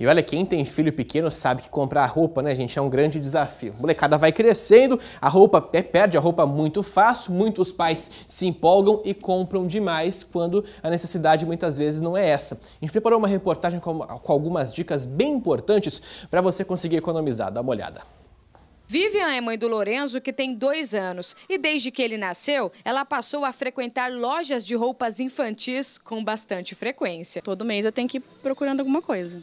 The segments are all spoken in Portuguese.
E olha, quem tem filho pequeno sabe que comprar roupa, né, gente, é um grande desafio. A molecada vai crescendo, a roupa é, perde a roupa muito fácil, muitos pais se empolgam e compram demais quando a necessidade muitas vezes não é essa. A gente preparou uma reportagem com, com algumas dicas bem importantes para você conseguir economizar. Dá uma olhada. Vivian é mãe do Lorenzo, que tem dois anos, e desde que ele nasceu, ela passou a frequentar lojas de roupas infantis com bastante frequência. Todo mês eu tenho que ir procurando alguma coisa.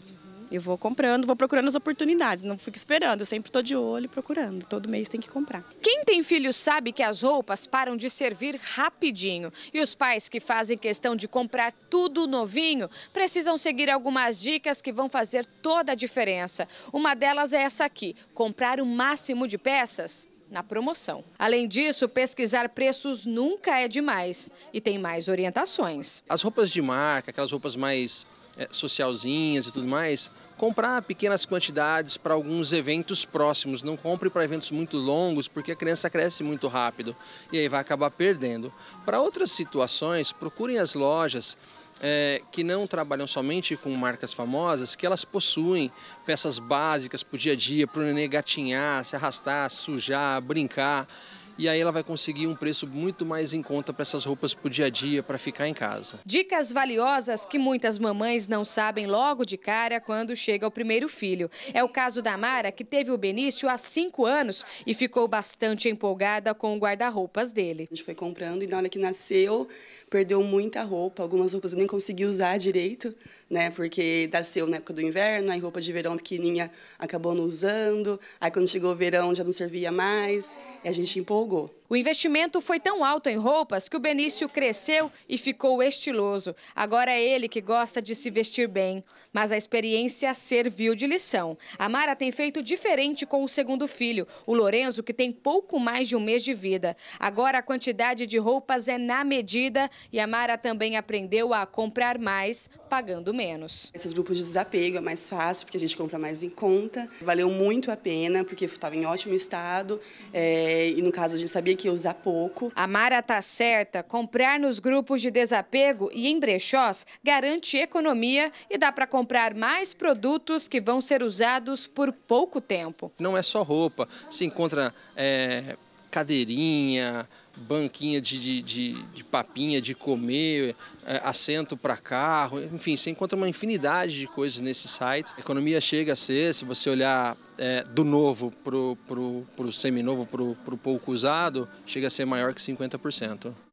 Eu vou comprando, vou procurando as oportunidades, não fico esperando, eu sempre estou de olho procurando, todo mês tem que comprar. Quem tem filho sabe que as roupas param de servir rapidinho e os pais que fazem questão de comprar tudo novinho precisam seguir algumas dicas que vão fazer toda a diferença. Uma delas é essa aqui, comprar o máximo de peças na promoção. Além disso, pesquisar preços nunca é demais e tem mais orientações. As roupas de marca, aquelas roupas mais é, socialzinhas e tudo mais, comprar pequenas quantidades para alguns eventos próximos. Não compre para eventos muito longos, porque a criança cresce muito rápido e aí vai acabar perdendo. Para outras situações, procurem as lojas é, que não trabalham somente com marcas famosas, que elas possuem peças básicas para o dia a dia, para o neném gatinhar, se arrastar, sujar, brincar e aí ela vai conseguir um preço muito mais em conta para essas roupas para o dia a dia, para ficar em casa. Dicas valiosas que muitas mamães não sabem logo de cara quando chega o primeiro filho. É o caso da Mara, que teve o Benício há cinco anos e ficou bastante empolgada com o guarda-roupas dele. A gente foi comprando e na hora que nasceu, perdeu muita roupa. Algumas roupas eu nem consegui usar direito, né? Porque nasceu na época do inverno, aí roupa de verão pequenininha acabou não usando. Aí quando chegou o verão já não servia mais. E a gente empolgou o investimento foi tão alto em roupas que o Benício cresceu e ficou estiloso. Agora é ele que gosta de se vestir bem. Mas a experiência serviu de lição. A Mara tem feito diferente com o segundo filho, o Lorenzo, que tem pouco mais de um mês de vida. Agora a quantidade de roupas é na medida e a Mara também aprendeu a comprar mais, pagando menos. Esses grupos de desapego é mais fácil, porque a gente compra mais em conta. Valeu muito a pena, porque estava em ótimo estado. É, e no caso a gente sabia que ia usar pouco. A Mara tá certa, comprar nos grupos de desapego e em brechós garante economia e dá para comprar mais produtos que vão ser usados por pouco tempo. Não é só roupa, se encontra é, cadeirinha, banquinha de, de, de, de papinha de comer, é, assento para carro, enfim, você encontra uma infinidade de coisas nesse site. A economia chega a ser, se você olhar é, do novo para o seminovo, para o pouco usado, chega a ser maior que 50%.